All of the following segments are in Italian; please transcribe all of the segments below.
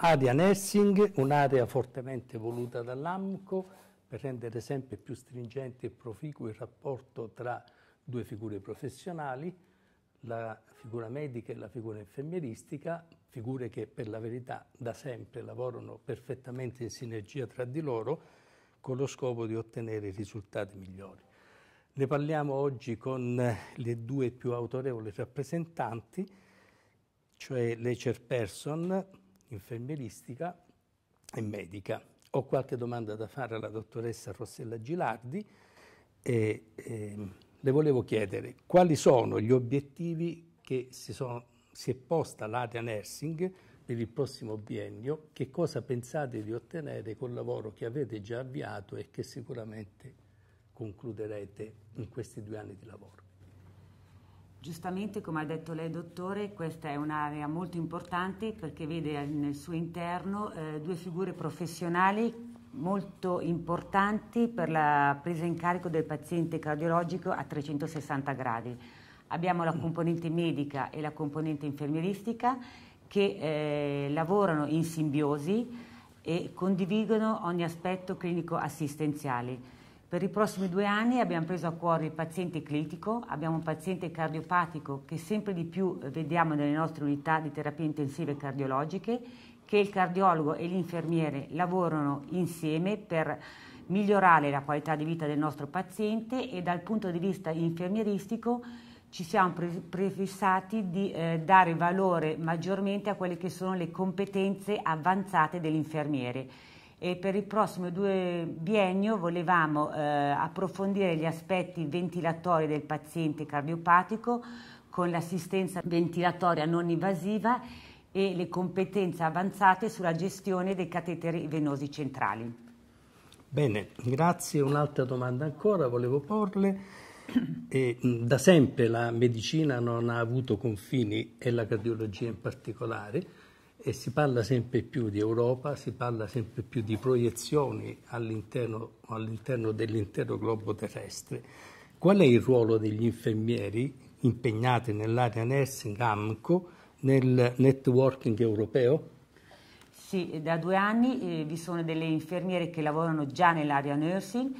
Aria nursing, un'area fortemente voluta dall'AMCO per rendere sempre più stringente e proficuo il rapporto tra due figure professionali, la figura medica e la figura infermieristica, figure che per la verità da sempre lavorano perfettamente in sinergia tra di loro con lo scopo di ottenere risultati migliori. Ne parliamo oggi con le due più autorevoli rappresentanti, cioè le chairperson infermieristica e medica. Ho qualche domanda da fare alla dottoressa Rossella Gilardi e, e ehm, le volevo chiedere quali sono gli obiettivi che si, sono, si è posta l'area nursing per il prossimo biennio, che cosa pensate di ottenere col lavoro che avete già avviato e che sicuramente concluderete in questi due anni di lavoro. Giustamente, come ha detto lei, dottore, questa è un'area molto importante perché vede nel suo interno eh, due figure professionali molto importanti per la presa in carico del paziente cardiologico a 360 gradi. Abbiamo la componente medica e la componente infermieristica che eh, lavorano in simbiosi e condividono ogni aspetto clinico assistenziale. Per i prossimi due anni abbiamo preso a cuore il paziente critico, abbiamo un paziente cardiopatico che sempre di più eh, vediamo nelle nostre unità di terapie intensive cardiologiche, che il cardiologo e l'infermiere lavorano insieme per migliorare la qualità di vita del nostro paziente e dal punto di vista infermieristico ci siamo prefissati di eh, dare valore maggiormente a quelle che sono le competenze avanzate dell'infermiere e per il prossimo due biennio volevamo eh, approfondire gli aspetti ventilatori del paziente cardiopatico con l'assistenza ventilatoria non invasiva e le competenze avanzate sulla gestione dei cateteri venosi centrali. Bene, grazie. Un'altra domanda ancora volevo porle. E, mm, da sempre la medicina non ha avuto confini e la cardiologia in particolare e si parla sempre più di Europa, si parla sempre più di proiezioni all'interno, all'interno dell'intero globo terrestre. Qual è il ruolo degli infermieri impegnati nell'area nursing AMCO nel networking europeo? Sì, da due anni eh, vi sono delle infermiere che lavorano già nell'area nursing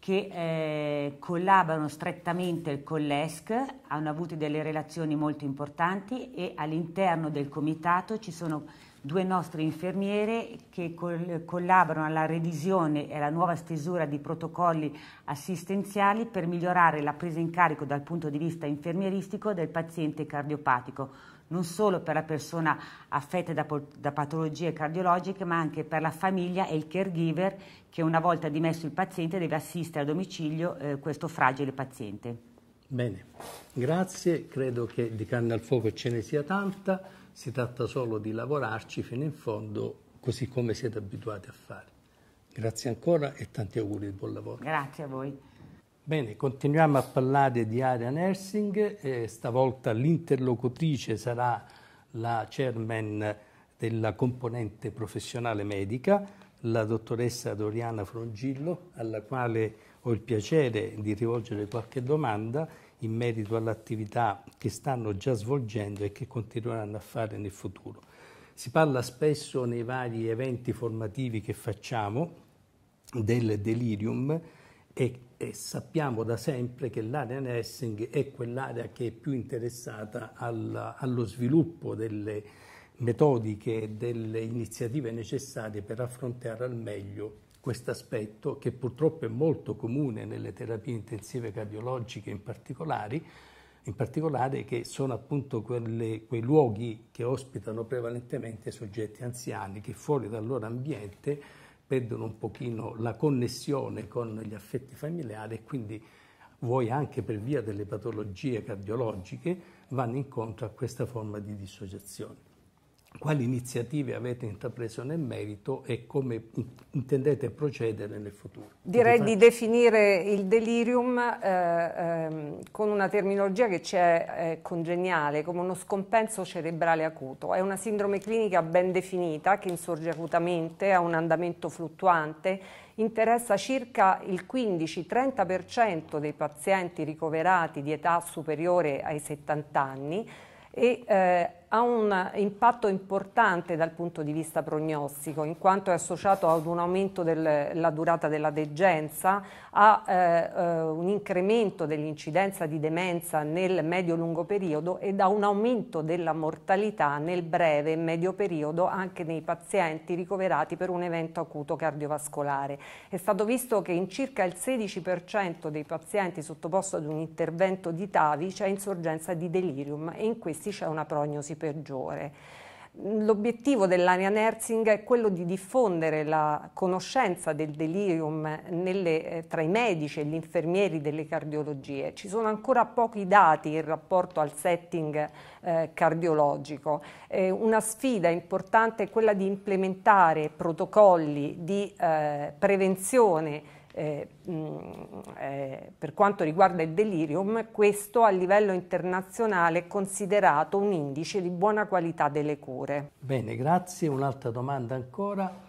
che eh, collaborano strettamente con l'ESC, hanno avuto delle relazioni molto importanti e all'interno del comitato ci sono due nostre infermiere che collaborano alla revisione e alla nuova stesura di protocolli assistenziali per migliorare la presa in carico dal punto di vista infermieristico del paziente cardiopatico, non solo per la persona affetta da, da patologie cardiologiche, ma anche per la famiglia e il caregiver che una volta dimesso il paziente deve assistere a domicilio eh, questo fragile paziente. Bene, grazie, credo che di carne al fuoco ce ne sia tanta si tratta solo di lavorarci fino in fondo così come siete abituati a fare. Grazie ancora e tanti auguri di buon lavoro. Grazie a voi. Bene, continuiamo a parlare di area nursing, eh, stavolta l'interlocutrice sarà la chairman della componente professionale medica, la dottoressa Doriana Frongillo, alla quale ho il piacere di rivolgere qualche domanda in merito all'attività che stanno già svolgendo e che continueranno a fare nel futuro. Si parla spesso nei vari eventi formativi che facciamo del delirium e, e sappiamo da sempre che l'area nursing è quell'area che è più interessata alla, allo sviluppo delle metodiche e delle iniziative necessarie per affrontare al meglio questo aspetto che purtroppo è molto comune nelle terapie intensive cardiologiche in particolare, in particolare che sono appunto quelle, quei luoghi che ospitano prevalentemente soggetti anziani che fuori dal loro ambiente perdono un pochino la connessione con gli affetti familiari e quindi vuoi anche per via delle patologie cardiologiche vanno incontro a questa forma di dissociazione quali iniziative avete intrapreso nel merito e come intendete procedere nel futuro. Direi di definire il delirium eh, eh, con una terminologia che ci è eh, congeniale, come uno scompenso cerebrale acuto. È una sindrome clinica ben definita che insorge acutamente, ha un andamento fluttuante, interessa circa il 15-30% dei pazienti ricoverati di età superiore ai 70 anni e eh, ha un impatto importante dal punto di vista prognostico, in quanto è associato ad un aumento della durata della degenza, a eh, eh, un incremento dell'incidenza di demenza nel medio-lungo periodo ed a un aumento della mortalità nel breve e medio periodo anche nei pazienti ricoverati per un evento acuto cardiovascolare. È stato visto che in circa il 16% dei pazienti sottoposti ad un intervento di TAVI c'è insorgenza di delirium e in questi c'è una prognosi peggiore. L'obiettivo dell'area nursing è quello di diffondere la conoscenza del delirium nelle, eh, tra i medici e gli infermieri delle cardiologie. Ci sono ancora pochi dati in rapporto al setting eh, cardiologico. Eh, una sfida importante è quella di implementare protocolli di eh, prevenzione eh, mm, eh, per quanto riguarda il delirium, questo a livello internazionale è considerato un indice di buona qualità delle cure. Bene, grazie. Un'altra domanda ancora.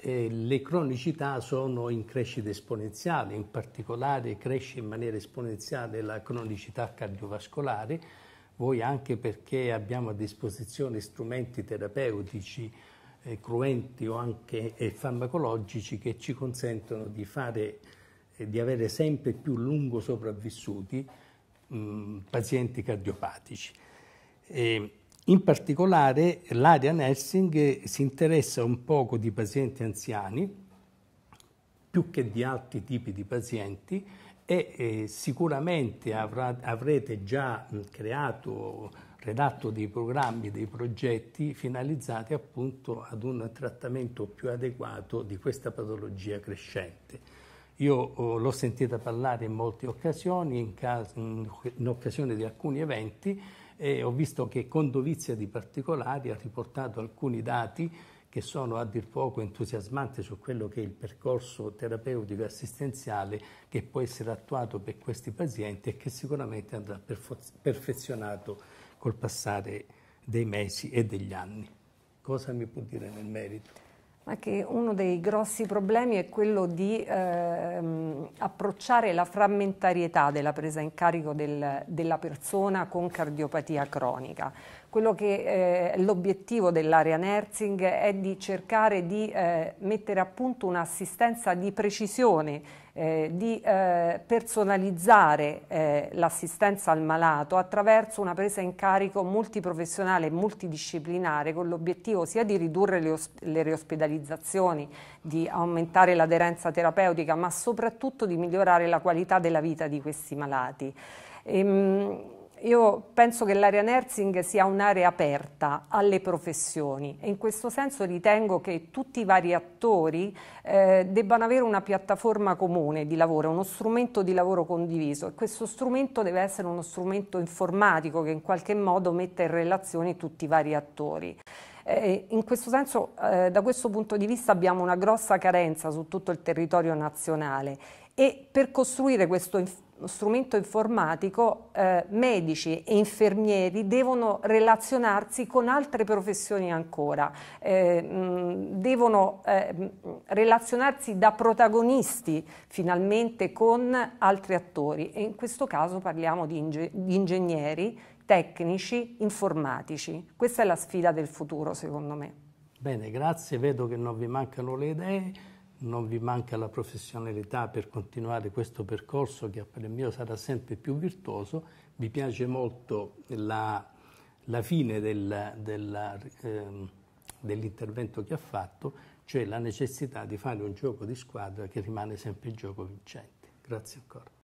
Eh, le cronicità sono in crescita esponenziale, in particolare cresce in maniera esponenziale la cronicità cardiovascolare, voi anche perché abbiamo a disposizione strumenti terapeutici eh, cruenti o anche eh, farmacologici che ci consentono di, fare, eh, di avere sempre più lungo sopravvissuti mh, mm, pazienti cardiopatici. E, in particolare l'area nursing si interessa un poco di pazienti anziani, più che di altri tipi di pazienti, e eh, sicuramente avrà, avrete già mh, mm, creato redatto dei programmi, dei progetti finalizzati appunto ad un trattamento più adeguato di questa patologia crescente. Io oh, l'ho sentita parlare in molte occasioni, in, in occasione di alcuni eventi, e ho visto che con dovizia di particolari ha riportato alcuni dati che sono a dir poco entusiasmanti su quello che è il percorso terapeutico assistenziale che può essere attuato per questi pazienti e che sicuramente andrà perfezionato col passare dei mesi e degli anni. Cosa mi può dire nel merito? ma che uno dei grossi problemi è quello di ehm, approcciare la frammentarietà della presa in carico del, della persona con cardiopatia cronica. Quello che eh, l'obiettivo dell'area nursing è di cercare di eh, mettere a punto un'assistenza di precisione eh, di eh, personalizzare eh, l'assistenza al malato attraverso una presa in carico multiprofessionale e multidisciplinare con l'obiettivo sia di ridurre le, osp- le riospedalizzazioni, di aumentare l'aderenza terapeutica, ma soprattutto di migliorare la qualità della vita di questi malati. Ehm, io penso che l'area nursing sia un'area aperta alle professioni e in questo senso ritengo che tutti i vari attori eh, debbano avere una piattaforma comune di lavoro, uno strumento di lavoro condiviso e questo strumento deve essere uno strumento informatico che in qualche modo metta in relazione tutti i vari attori. Eh, in questo senso, eh, da questo punto di vista, abbiamo una grossa carenza su tutto il territorio nazionale e per costruire questo strumento informatico, eh, medici e infermieri devono relazionarsi con altre professioni ancora, eh, mh, devono eh, relazionarsi da protagonisti finalmente con altri attori e in questo caso parliamo di, inge di ingegneri, tecnici, informatici. Questa è la sfida del futuro secondo me. Bene, grazie, vedo che non vi mancano le idee non vi manca la professionalità per continuare questo percorso che a parer mio sarà sempre più virtuoso, mi piace molto la, la fine del, della, eh, dell'intervento che ha fatto, cioè la necessità di fare un gioco di squadra che rimane sempre il gioco vincente. Grazie ancora.